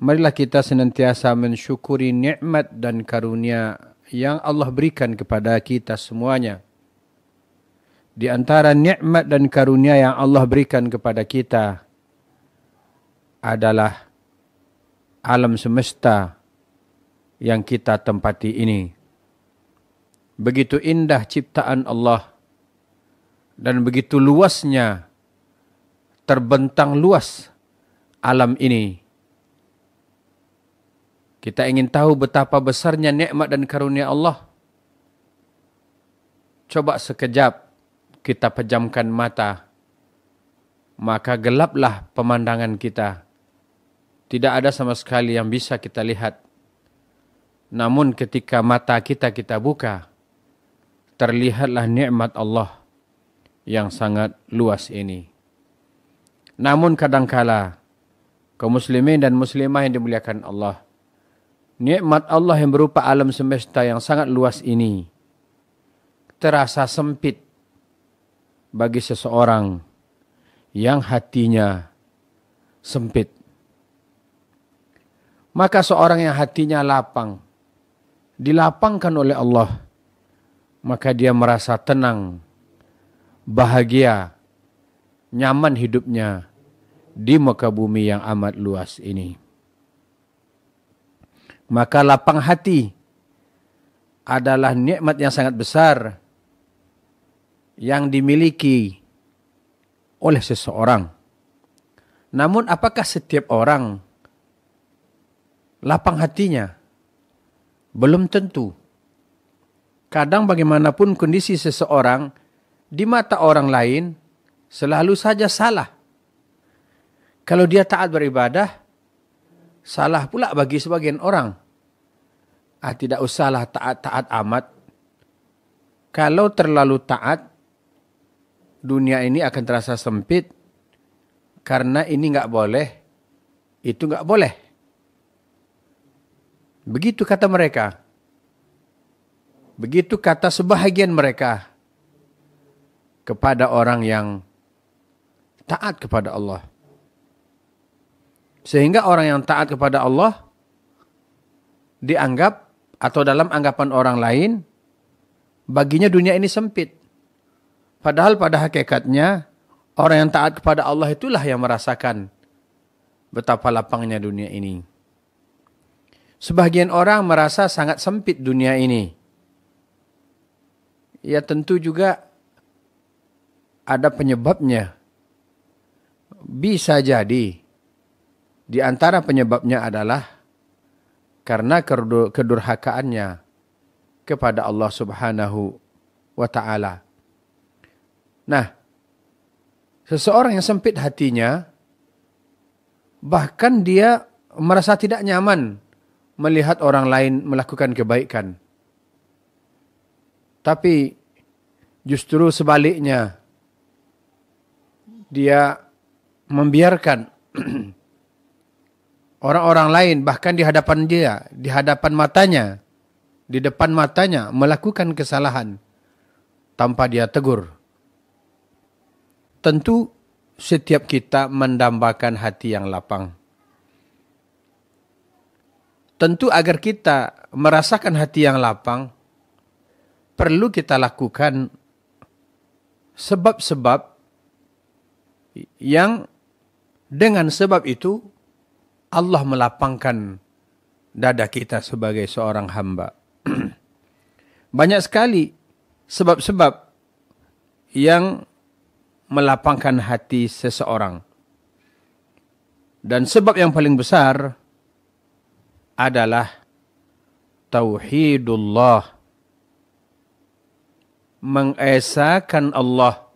Marilah kita senantiasa mensyukuri nikmat dan karunia yang Allah berikan kepada kita semuanya. Di antara nikmat dan karunia yang Allah berikan kepada kita adalah alam semesta yang kita tempati ini. Begitu indah ciptaan Allah dan begitu luasnya terbentang luas alam ini kita ingin tahu betapa besarnya nikmat dan karunia Allah. Coba sekejap kita pejamkan mata, maka gelaplah pemandangan kita. Tidak ada sama sekali yang bisa kita lihat. Namun ketika mata kita kita buka, terlihatlah nikmat Allah yang sangat luas ini. Namun kadangkala kaum muslimin dan muslimah yang dimuliakan Allah, nikmat Allah yang berupa alam semesta yang sangat luas ini terasa sempit bagi seseorang yang hatinya sempit. Maka seorang yang hatinya lapang, dilapangkan oleh Allah, maka dia merasa tenang, bahagia, nyaman hidupnya di muka bumi yang amat luas ini. Maka lapang hati adalah nikmat yang sangat besar yang dimiliki oleh seseorang. Namun apakah setiap orang lapang hatinya? Belum tentu. Kadang bagaimanapun kondisi seseorang di mata orang lain selalu saja salah. Kalau dia taat beribadah, salah pula bagi sebagian orang ah, tidak usahlah taat-taat amat. Kalau terlalu taat, dunia ini akan terasa sempit karena ini nggak boleh, itu nggak boleh. Begitu kata mereka. Begitu kata sebahagian mereka kepada orang yang taat kepada Allah. Sehingga orang yang taat kepada Allah dianggap atau dalam anggapan orang lain, baginya dunia ini sempit. Padahal pada hakikatnya, orang yang taat kepada Allah itulah yang merasakan betapa lapangnya dunia ini. Sebagian orang merasa sangat sempit dunia ini. Ya tentu juga ada penyebabnya. Bisa jadi di antara penyebabnya adalah karena kedurhakaannya kepada Allah Subhanahu wa taala. Nah, seseorang yang sempit hatinya bahkan dia merasa tidak nyaman melihat orang lain melakukan kebaikan. Tapi justru sebaliknya dia membiarkan orang-orang lain bahkan di hadapan dia, di hadapan matanya, di depan matanya melakukan kesalahan tanpa dia tegur. Tentu setiap kita mendambakan hati yang lapang. Tentu agar kita merasakan hati yang lapang, perlu kita lakukan sebab-sebab yang dengan sebab itu Allah melapangkan dada kita sebagai seorang hamba. Banyak sekali sebab-sebab yang melapangkan hati seseorang. Dan sebab yang paling besar adalah tauhidullah. Mengesakan Allah.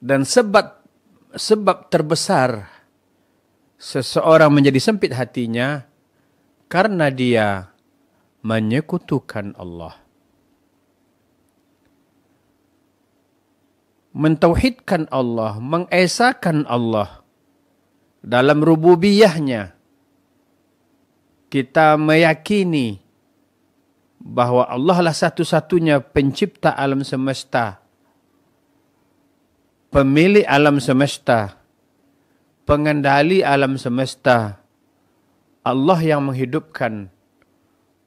Dan sebab sebab terbesar seseorang menjadi sempit hatinya karena dia menyekutukan Allah. Mentauhidkan Allah, mengesakan Allah dalam rububiyahnya. Kita meyakini bahwa Allah lah satu-satunya pencipta alam semesta pemilik alam semesta, pengendali alam semesta, Allah yang menghidupkan,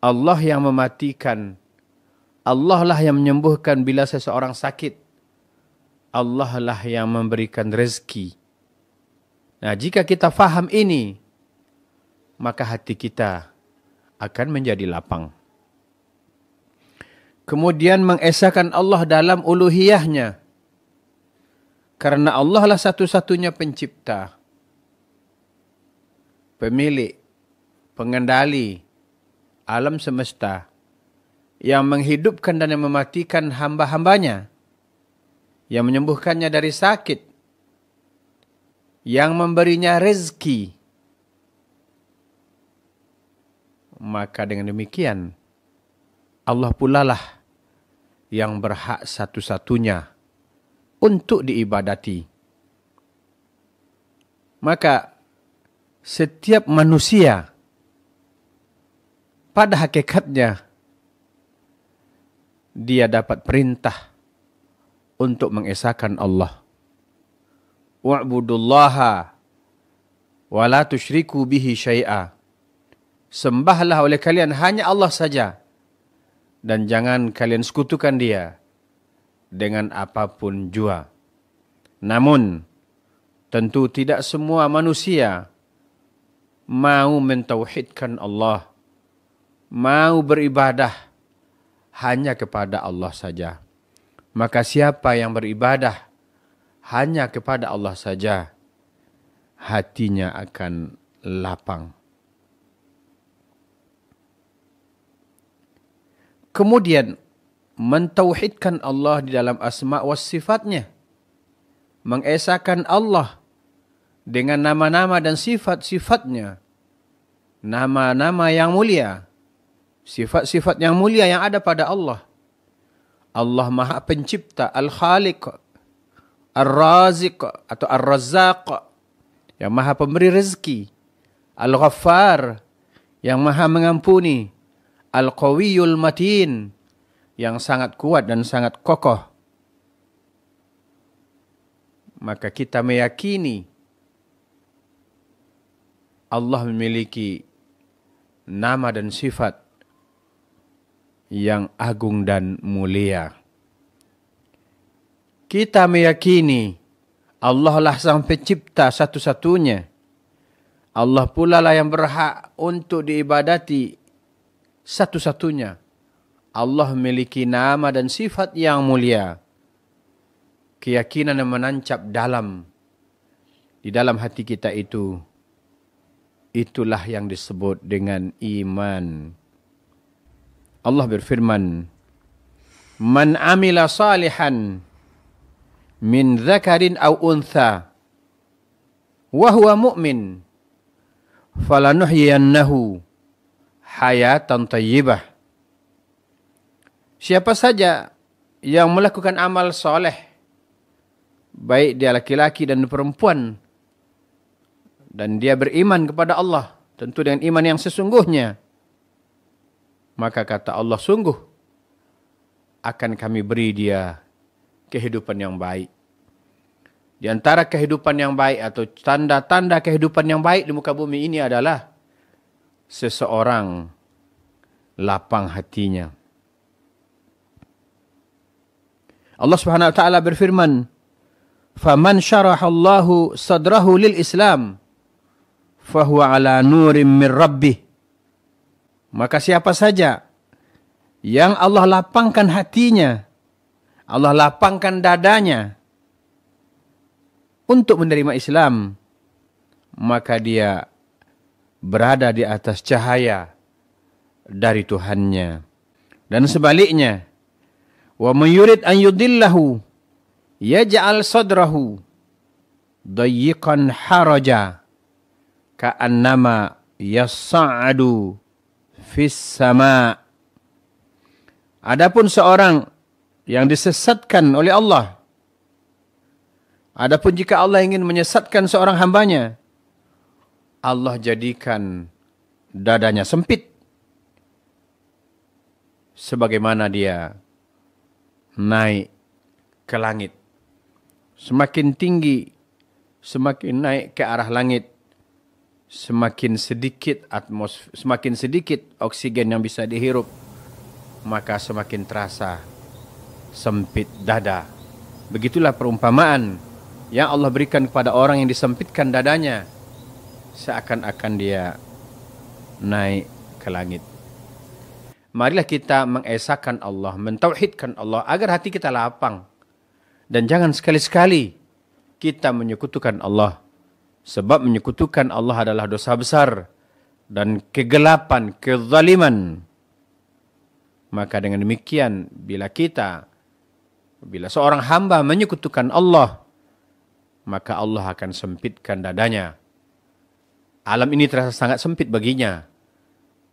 Allah yang mematikan, Allah lah yang menyembuhkan bila seseorang sakit. Allah lah yang memberikan rezeki. Nah, jika kita faham ini, maka hati kita akan menjadi lapang. Kemudian mengesahkan Allah dalam uluhiyahnya. Karena Allah lah satu-satunya pencipta, pemilik, pengendali alam semesta yang menghidupkan dan yang mematikan hamba-hambanya, yang menyembuhkannya dari sakit, yang memberinya rezeki. Maka dengan demikian, Allah pula lah yang berhak satu-satunya untuk diibadati. Maka setiap manusia pada hakikatnya dia dapat perintah untuk mengesahkan Allah. Wa'budullaha wa la tusyriku bihi syai'a. Sembahlah oleh kalian hanya Allah saja dan jangan kalian sekutukan dia dengan apapun jua. Namun, tentu tidak semua manusia mau mentauhidkan Allah, mau beribadah hanya kepada Allah saja. Maka siapa yang beribadah hanya kepada Allah saja, hatinya akan lapang. Kemudian mentauhidkan Allah di dalam asma wa sifatnya. Allah dengan nama-nama dan sifat-sifatnya. Nama-nama yang mulia. Sifat-sifat yang mulia yang ada pada Allah. Allah Maha Pencipta, Al-Khaliq, ar Razik atau Ar-Razzaq, yang Maha Pemberi Rezeki, Al-Ghaffar, yang Maha Mengampuni, Al-Qawiyul Matin, yang sangat kuat dan sangat kokoh. Maka kita meyakini Allah memiliki nama dan sifat yang agung dan mulia. Kita meyakini Allah lah sang pencipta satu-satunya. Allah pula lah yang berhak untuk diibadati satu-satunya Allah memiliki nama dan sifat yang mulia. Keyakinan yang menancap dalam di dalam hati kita itu itulah yang disebut dengan iman. Allah berfirman, "Man amila salihan min dzakarin aw untha wa huwa mu'min falanuhyiyannahu hayatan tayyibah." Siapa saja yang melakukan amal soleh, baik dia laki-laki dan perempuan, dan dia beriman kepada Allah, tentu dengan iman yang sesungguhnya, maka kata Allah sungguh, akan kami beri dia kehidupan yang baik. Di antara kehidupan yang baik atau tanda-tanda kehidupan yang baik di muka bumi ini adalah seseorang lapang hatinya. Allah Subhanahu wa taala berfirman, "Faman syarahallahu sadrahu lil Islam fahuwa ala nurim min rabbih." Maka siapa saja yang Allah lapangkan hatinya, Allah lapangkan dadanya untuk menerima Islam, maka dia berada di atas cahaya dari Tuhannya. Dan sebaliknya, Wa mayurid an yudillahu yaj'al sadrahu dayyiqan haraja ka'annama yas'adu fis sama. Adapun seorang yang disesatkan oleh Allah. Adapun jika Allah ingin menyesatkan seorang hambanya, Allah jadikan dadanya sempit sebagaimana dia naik ke langit. Semakin tinggi, semakin naik ke arah langit, semakin sedikit atmosfer, semakin sedikit oksigen yang bisa dihirup, maka semakin terasa sempit dada. Begitulah perumpamaan yang Allah berikan kepada orang yang disempitkan dadanya, seakan-akan dia naik ke langit marilah kita mengesahkan Allah, mentauhidkan Allah agar hati kita lapang. Dan jangan sekali-sekali kita menyekutukan Allah. Sebab menyekutukan Allah adalah dosa besar dan kegelapan, kezaliman. Maka dengan demikian bila kita bila seorang hamba menyekutukan Allah maka Allah akan sempitkan dadanya. Alam ini terasa sangat sempit baginya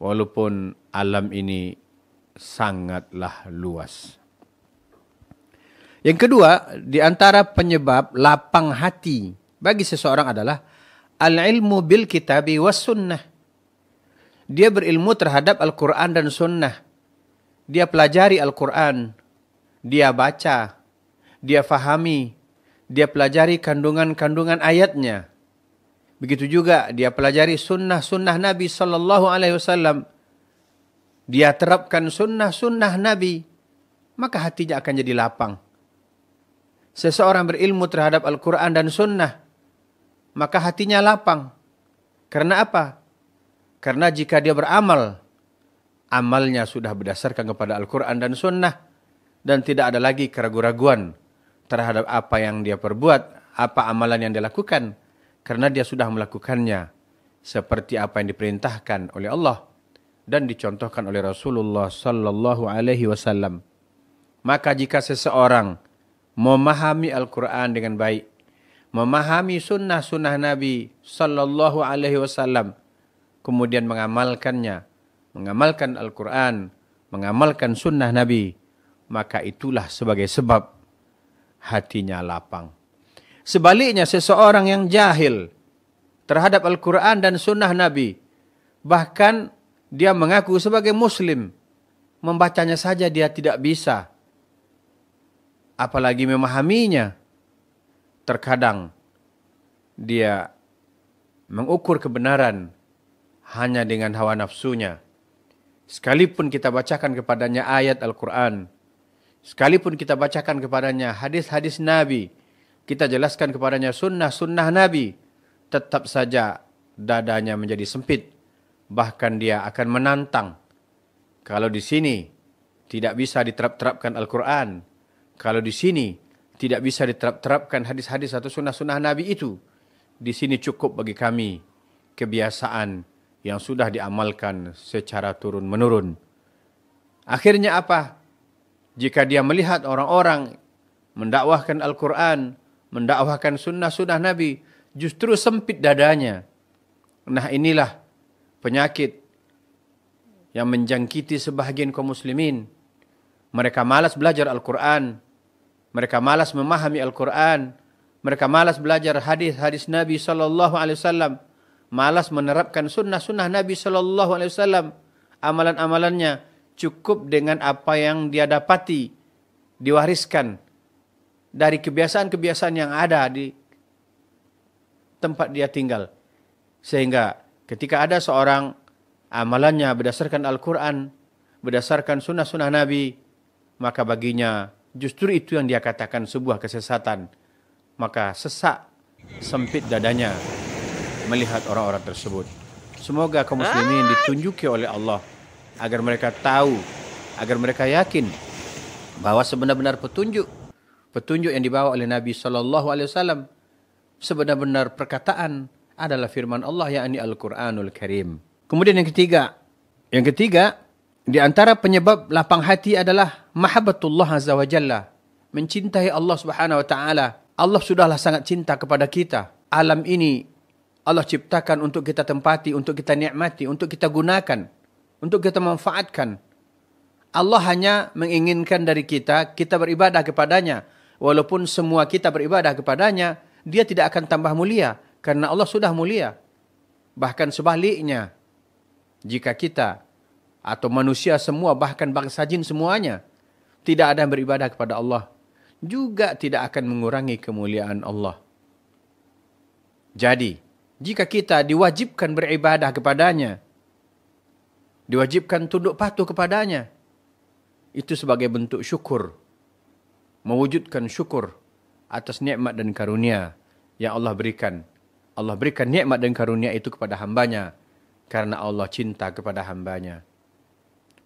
walaupun alam ini sangatlah luas. Yang kedua, di antara penyebab lapang hati bagi seseorang adalah al-ilmu bil kitabi was sunnah. Dia berilmu terhadap Al-Quran dan sunnah. Dia pelajari Al-Quran. Dia baca. Dia fahami. Dia pelajari kandungan-kandungan ayatnya. Begitu juga dia pelajari sunnah-sunnah Nabi Sallallahu Alaihi Wasallam. Dia terapkan sunnah-sunnah Nabi. Maka hatinya akan jadi lapang. Seseorang berilmu terhadap Al-Quran dan sunnah. Maka hatinya lapang. Karena apa? Karena jika dia beramal. Amalnya sudah berdasarkan kepada Al-Quran dan sunnah. Dan tidak ada lagi keraguan-raguan terhadap apa yang dia perbuat, apa amalan yang dilakukan karena dia sudah melakukannya seperti apa yang diperintahkan oleh Allah dan dicontohkan oleh Rasulullah sallallahu alaihi wasallam. Maka jika seseorang memahami Al-Qur'an dengan baik, memahami sunnah-sunnah Nabi sallallahu alaihi wasallam, kemudian mengamalkannya, mengamalkan Al-Qur'an, mengamalkan sunnah Nabi, maka itulah sebagai sebab hatinya lapang. Sebaliknya seseorang yang jahil terhadap Al-Quran dan sunnah Nabi. Bahkan dia mengaku sebagai Muslim. Membacanya saja dia tidak bisa. Apalagi memahaminya. Terkadang dia mengukur kebenaran hanya dengan hawa nafsunya. Sekalipun kita bacakan kepadanya ayat Al-Quran. Sekalipun kita bacakan kepadanya hadis-hadis Nabi kita jelaskan kepadanya sunnah-sunnah Nabi, tetap saja dadanya menjadi sempit. Bahkan dia akan menantang. Kalau di sini tidak bisa diterap-terapkan Al-Quran, kalau di sini tidak bisa diterap-terapkan hadis-hadis atau sunnah-sunnah Nabi itu, di sini cukup bagi kami kebiasaan yang sudah diamalkan secara turun-menurun. Akhirnya apa? Jika dia melihat orang-orang mendakwahkan Al-Quran, mendakwahkan sunnah-sunnah Nabi, justru sempit dadanya. Nah inilah penyakit yang menjangkiti sebahagian kaum muslimin. Mereka malas belajar Al-Quran. Mereka malas memahami Al-Quran. Mereka malas belajar hadis-hadis Nabi Sallallahu Alaihi Wasallam. Malas menerapkan sunnah-sunnah Nabi Sallallahu Alaihi Wasallam. Amalan-amalannya cukup dengan apa yang dia dapati, diwariskan dari kebiasaan-kebiasaan yang ada di tempat dia tinggal. Sehingga ketika ada seorang amalannya berdasarkan Al-Quran, berdasarkan sunnah-sunnah Nabi, maka baginya justru itu yang dia katakan sebuah kesesatan. Maka sesak sempit dadanya melihat orang-orang tersebut. Semoga kaum muslimin ditunjuki oleh Allah agar mereka tahu, agar mereka yakin bahwa sebenar-benar petunjuk petunjuk yang dibawa oleh Nabi Shallallahu Alaihi Wasallam sebenar-benar perkataan adalah firman Allah yakni Al-Quranul Karim. Kemudian yang ketiga, yang ketiga di antara penyebab lapang hati adalah mahabbatullah azza wa jalla, mencintai Allah Subhanahu wa taala. Allah sudahlah sangat cinta kepada kita. Alam ini Allah ciptakan untuk kita tempati, untuk kita nikmati, untuk kita gunakan, untuk kita manfaatkan. Allah hanya menginginkan dari kita kita beribadah kepadanya walaupun semua kita beribadah kepadanya, dia tidak akan tambah mulia karena Allah sudah mulia. Bahkan sebaliknya, jika kita atau manusia semua bahkan bangsa jin semuanya tidak ada yang beribadah kepada Allah juga tidak akan mengurangi kemuliaan Allah. Jadi, jika kita diwajibkan beribadah kepadanya, diwajibkan tunduk patuh kepadanya, itu sebagai bentuk syukur mewujudkan syukur atas nikmat dan karunia yang Allah berikan. Allah berikan nikmat dan karunia itu kepada hambanya karena Allah cinta kepada hambanya.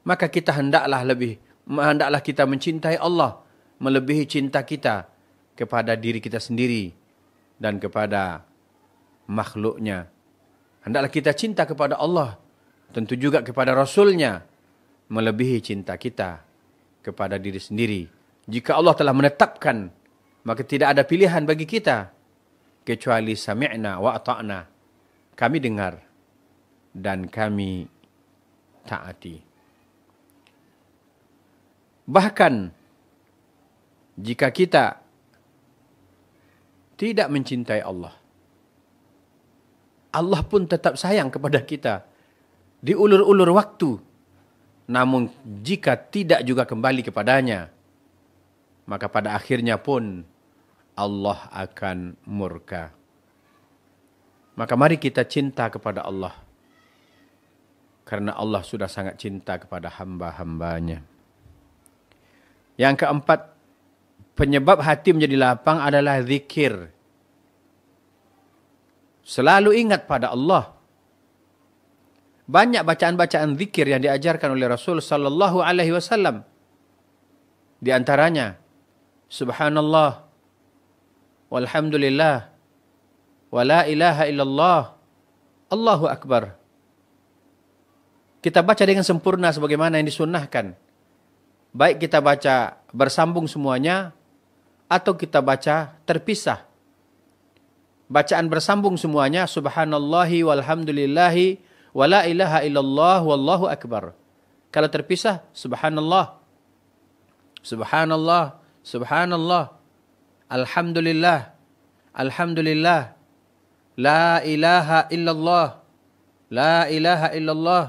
Maka kita hendaklah lebih hendaklah kita mencintai Allah melebihi cinta kita kepada diri kita sendiri dan kepada makhluknya. Hendaklah kita cinta kepada Allah, tentu juga kepada Rasulnya, melebihi cinta kita kepada diri sendiri jika Allah telah menetapkan, maka tidak ada pilihan bagi kita kecuali sami'na wa ata'na. Kami dengar dan kami taati. Bahkan jika kita tidak mencintai Allah, Allah pun tetap sayang kepada kita. Diulur-ulur waktu. Namun jika tidak juga kembali kepadanya, maka pada akhirnya pun Allah akan murka. Maka mari kita cinta kepada Allah. Karena Allah sudah sangat cinta kepada hamba-hambanya. Yang keempat, penyebab hati menjadi lapang adalah zikir. Selalu ingat pada Allah. Banyak bacaan-bacaan zikir yang diajarkan oleh Rasul sallallahu alaihi wasallam. Di antaranya Subhanallah Walhamdulillah Wa la ilaha illallah Allahu Akbar Kita baca dengan sempurna sebagaimana yang disunnahkan Baik kita baca bersambung semuanya Atau kita baca terpisah Bacaan bersambung semuanya Subhanallahi walhamdulillahi Wa la ilaha illallah Wallahu Akbar Kalau terpisah Subhanallah Subhanallah Subhanallah. Alhamdulillah. Alhamdulillah. La ilaha illallah. La ilaha illallah.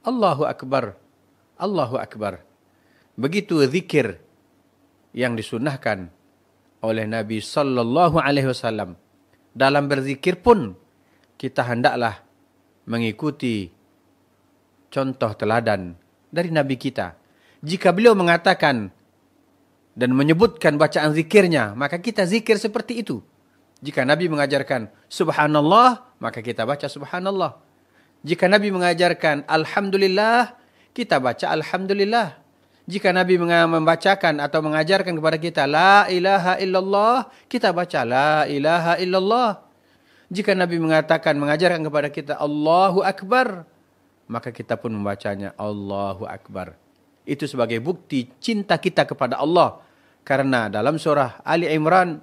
Allahu Akbar. Allahu Akbar. Begitu zikir yang disunahkan oleh Nabi Sallallahu Alaihi Wasallam. Dalam berzikir pun kita hendaklah mengikuti contoh teladan dari Nabi kita. Jika beliau mengatakan, dan menyebutkan bacaan zikirnya, maka kita zikir seperti itu. Jika Nabi mengajarkan subhanallah, maka kita baca subhanallah. Jika Nabi mengajarkan alhamdulillah, kita baca alhamdulillah. Jika Nabi membacakan atau mengajarkan kepada kita la ilaha illallah, kita baca la ilaha illallah. Jika Nabi mengatakan mengajarkan kepada kita Allahu akbar, maka kita pun membacanya Allahu akbar. Itu sebagai bukti cinta kita kepada Allah Karena dalam surah Ali Imran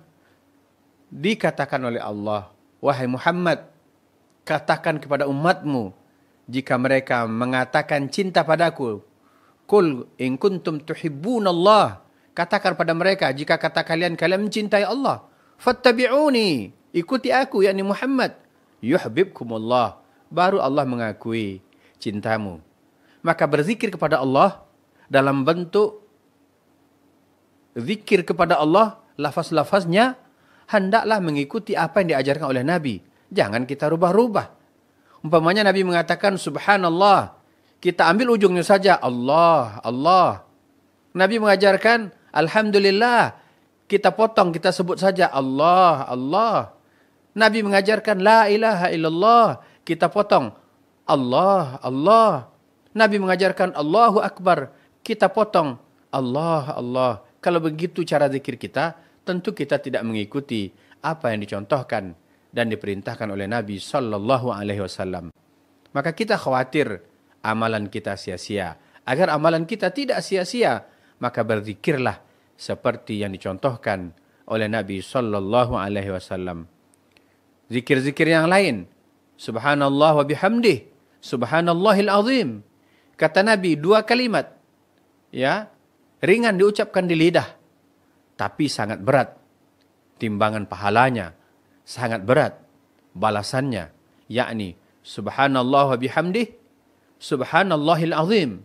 dikatakan oleh Allah, "Wahai Muhammad, katakan kepada umatmu jika mereka mengatakan cinta padaku, kul in kuntum Allah, katakan pada mereka jika kata kalian kalian mencintai Allah, fattabi'uni, ikuti aku yakni Muhammad, Allah Baru Allah mengakui cintamu. Maka berzikir kepada Allah dalam bentuk zikir kepada Allah lafaz-lafaznya hendaklah mengikuti apa yang diajarkan oleh Nabi. Jangan kita rubah-rubah. Umpamanya Nabi mengatakan subhanallah. Kita ambil ujungnya saja Allah, Allah. Nabi mengajarkan alhamdulillah. Kita potong, kita sebut saja Allah, Allah. Nabi mengajarkan la ilaha illallah. Kita potong Allah, Allah. Nabi mengajarkan Allahu Akbar. Kita potong Allah, Allah. Kalau begitu cara zikir kita, tentu kita tidak mengikuti apa yang dicontohkan dan diperintahkan oleh Nabi Shallallahu Alaihi Wasallam. Maka kita khawatir amalan kita sia-sia. Agar amalan kita tidak sia-sia, maka berzikirlah seperti yang dicontohkan oleh Nabi Shallallahu Alaihi Wasallam. Zikir-zikir yang lain, Subhanallah wa bihamdih, Subhanallahil azim. Kata Nabi dua kalimat, ya ringan diucapkan di lidah, tapi sangat berat. Timbangan pahalanya sangat berat. Balasannya, yakni subhanallah wa subhanallahil azim.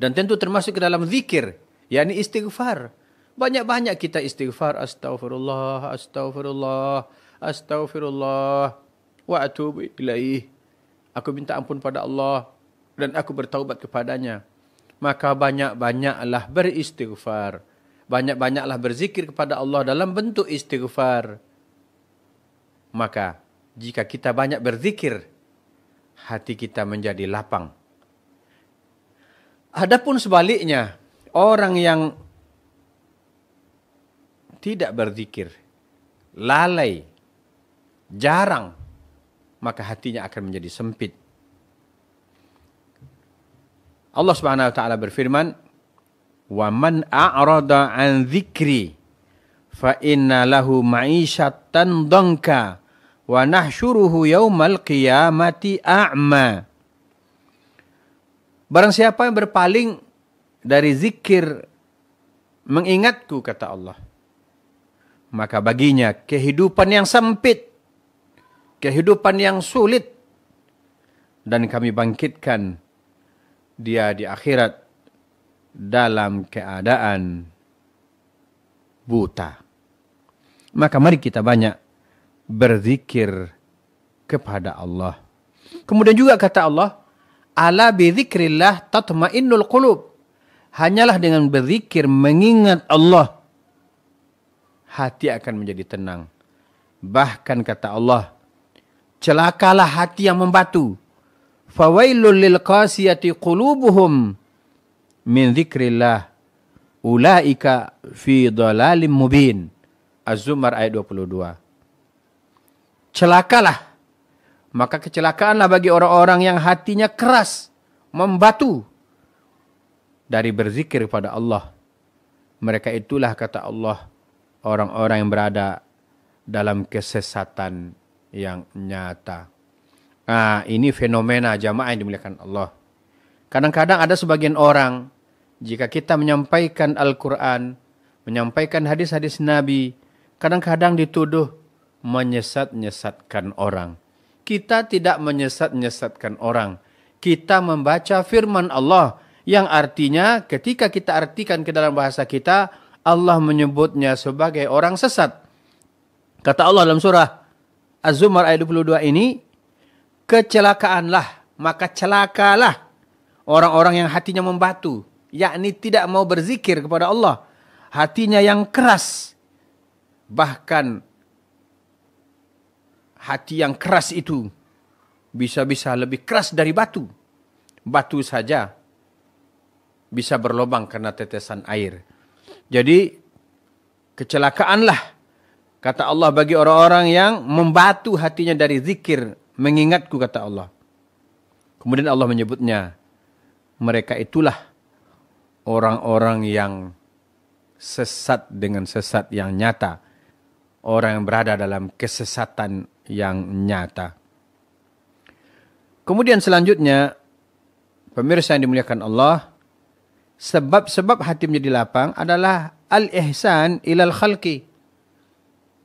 Dan tentu termasuk ke dalam zikir, yakni istighfar. Banyak-banyak kita istighfar, astaghfirullah, astaghfirullah, astaghfirullah, wa atubu ilaih. Aku minta ampun pada Allah dan aku bertaubat kepadanya maka banyak-banyaklah beristighfar. Banyak-banyaklah berzikir kepada Allah dalam bentuk istighfar. Maka jika kita banyak berzikir, hati kita menjadi lapang. Adapun sebaliknya, orang yang tidak berzikir, lalai, jarang, maka hatinya akan menjadi sempit. Allah Subhanahu wa taala berfirman, "Wa man a'rada an dzikri fa inna lahu ma'isyatan dhanka wa nahsyuruhu yaumal qiyamati a'ma." Barang siapa yang berpaling dari zikir mengingatku kata Allah maka baginya kehidupan yang sempit kehidupan yang sulit dan kami bangkitkan dia di akhirat dalam keadaan buta. Maka mari kita banyak berzikir kepada Allah. Kemudian juga kata Allah, ala bizikrillah tatmainnul qulub. Hanyalah dengan berzikir mengingat Allah hati akan menjadi tenang. Bahkan kata Allah, celakalah hati yang membatu fawailul lil qasiyati qulubuhum min dzikrillah ulaika fi dhalalim mubin Az-Zumar ayat 22 celakalah maka kecelakaanlah bagi orang-orang yang hatinya keras membatu dari berzikir kepada Allah mereka itulah kata Allah orang-orang yang berada dalam kesesatan yang nyata. Nah, ini fenomena jamaah yang dimuliakan Allah. Kadang-kadang ada sebagian orang, jika kita menyampaikan Al-Quran, menyampaikan hadis-hadis Nabi, kadang-kadang dituduh menyesat-nyesatkan orang. Kita tidak menyesat-nyesatkan orang. Kita membaca firman Allah yang artinya ketika kita artikan ke dalam bahasa kita, Allah menyebutnya sebagai orang sesat. Kata Allah dalam surah Az-Zumar ayat 22 ini, kecelakaanlah, maka celakalah orang-orang yang hatinya membatu, yakni tidak mau berzikir kepada Allah, hatinya yang keras. Bahkan hati yang keras itu bisa-bisa lebih keras dari batu. Batu saja bisa berlobang karena tetesan air. Jadi kecelakaanlah kata Allah bagi orang-orang yang membatu hatinya dari zikir mengingatku kata Allah. Kemudian Allah menyebutnya, mereka itulah orang-orang yang sesat dengan sesat yang nyata. Orang yang berada dalam kesesatan yang nyata. Kemudian selanjutnya, pemirsa yang dimuliakan Allah, sebab-sebab hati menjadi lapang adalah al-ihsan ilal khalqi.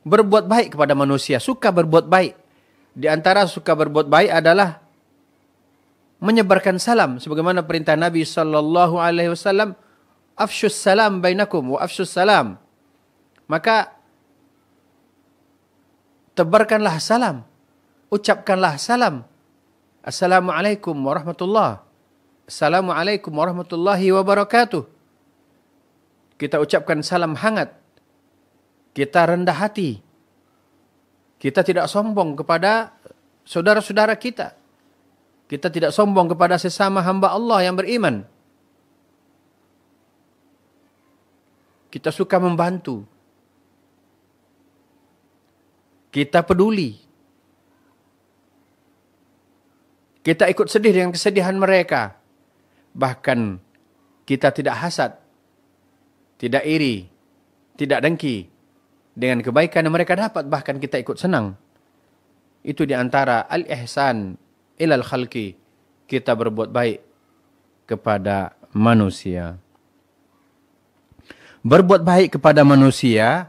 Berbuat baik kepada manusia, suka berbuat baik di antara suka berbuat baik adalah menyebarkan salam sebagaimana perintah Nabi sallallahu alaihi wasallam afsyus salam bainakum wa afsyus salam maka tebarkanlah salam ucapkanlah salam assalamualaikum warahmatullahi assalamualaikum warahmatullahi wabarakatuh kita ucapkan salam hangat kita rendah hati kita tidak sombong kepada saudara-saudara kita. Kita tidak sombong kepada sesama hamba Allah yang beriman. Kita suka membantu. Kita peduli. Kita ikut sedih dengan kesedihan mereka. Bahkan kita tidak hasad, tidak iri, tidak dengki, dengan kebaikan yang mereka dapat bahkan kita ikut senang. Itu diantara al-ihsan ilal khalqi. Kita berbuat baik kepada manusia. Berbuat baik kepada manusia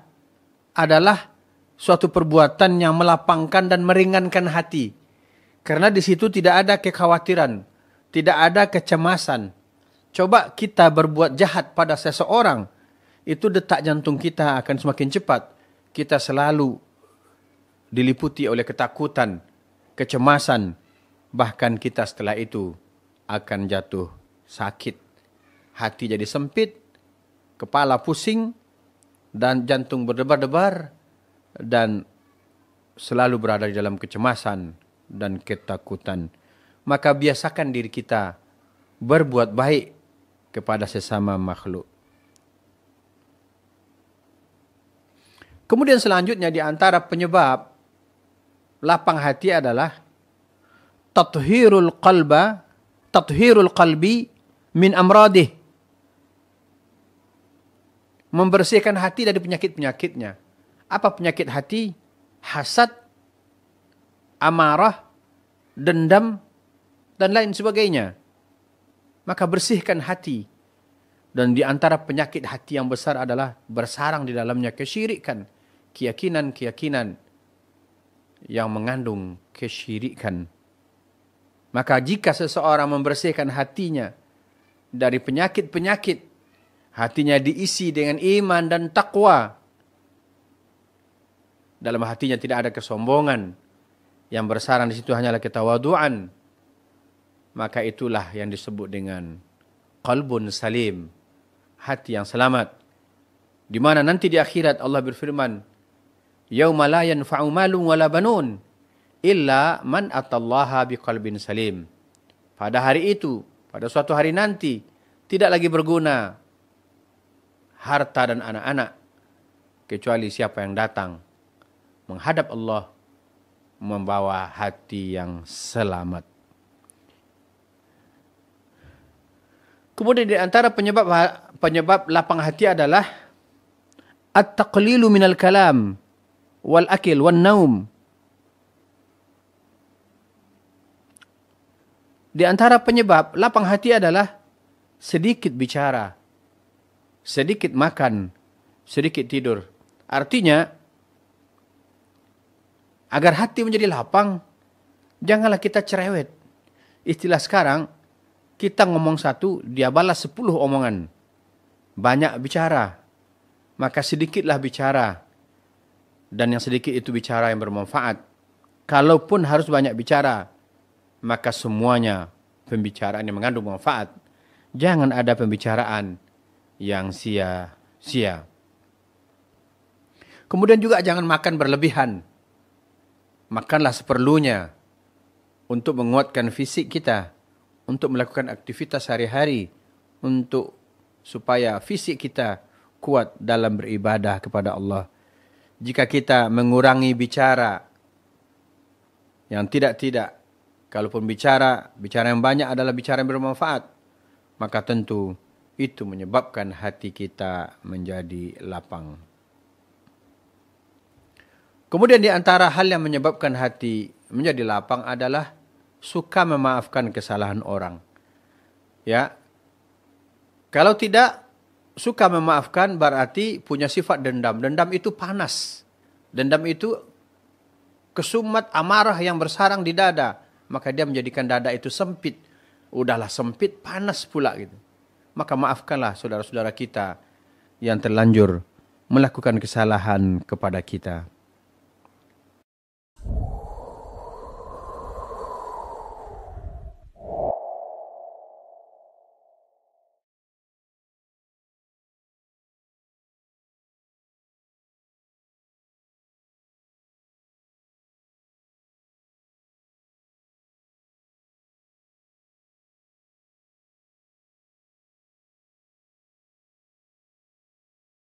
adalah suatu perbuatan yang melapangkan dan meringankan hati. Karena di situ tidak ada kekhawatiran, tidak ada kecemasan. Coba kita berbuat jahat pada seseorang, itu detak jantung kita akan semakin cepat kita selalu diliputi oleh ketakutan, kecemasan, bahkan kita setelah itu akan jatuh sakit. Hati jadi sempit, kepala pusing, dan jantung berdebar-debar, dan selalu berada di dalam kecemasan dan ketakutan. Maka biasakan diri kita berbuat baik kepada sesama makhluk. Kemudian selanjutnya di antara penyebab lapang hati adalah tathirul qalba tathirul qalbi min amradih membersihkan hati dari penyakit-penyakitnya. Apa penyakit hati? Hasad, amarah, dendam, dan lain sebagainya. Maka bersihkan hati. Dan di antara penyakit hati yang besar adalah bersarang di dalamnya kesyirikan keyakinan-keyakinan yang mengandung kesyirikan. Maka jika seseorang membersihkan hatinya dari penyakit-penyakit, hatinya diisi dengan iman dan takwa. Dalam hatinya tidak ada kesombongan, yang bersarang di situ hanyalah ketawaduan. Maka itulah yang disebut dengan qalbun salim, hati yang selamat. Di mana nanti di akhirat Allah berfirman, yauma la yanfa'u malun wala banun illa man atallaha biqalbin salim. Pada hari itu, pada suatu hari nanti, tidak lagi berguna harta dan anak-anak kecuali siapa yang datang menghadap Allah membawa hati yang selamat. Kemudian di antara penyebab penyebab lapang hati adalah at-taqlilu minal kalam, wal akil wal naum. Di antara penyebab lapang hati adalah sedikit bicara, sedikit makan, sedikit tidur. Artinya, agar hati menjadi lapang, janganlah kita cerewet. Istilah sekarang, kita ngomong satu, dia balas sepuluh omongan. Banyak bicara, maka sedikitlah bicara dan yang sedikit itu bicara yang bermanfaat. Kalaupun harus banyak bicara, maka semuanya pembicaraan yang mengandung manfaat. Jangan ada pembicaraan yang sia-sia. Kemudian juga jangan makan berlebihan. Makanlah seperlunya untuk menguatkan fisik kita, untuk melakukan aktivitas sehari-hari, untuk supaya fisik kita kuat dalam beribadah kepada Allah jika kita mengurangi bicara yang tidak-tidak, kalaupun bicara, bicara yang banyak adalah bicara yang bermanfaat, maka tentu itu menyebabkan hati kita menjadi lapang. Kemudian di antara hal yang menyebabkan hati menjadi lapang adalah suka memaafkan kesalahan orang. Ya. Kalau tidak suka memaafkan berarti punya sifat dendam. Dendam itu panas. Dendam itu kesumat amarah yang bersarang di dada. Maka dia menjadikan dada itu sempit. Udahlah sempit, panas pula gitu. Maka maafkanlah saudara-saudara kita yang terlanjur melakukan kesalahan kepada kita.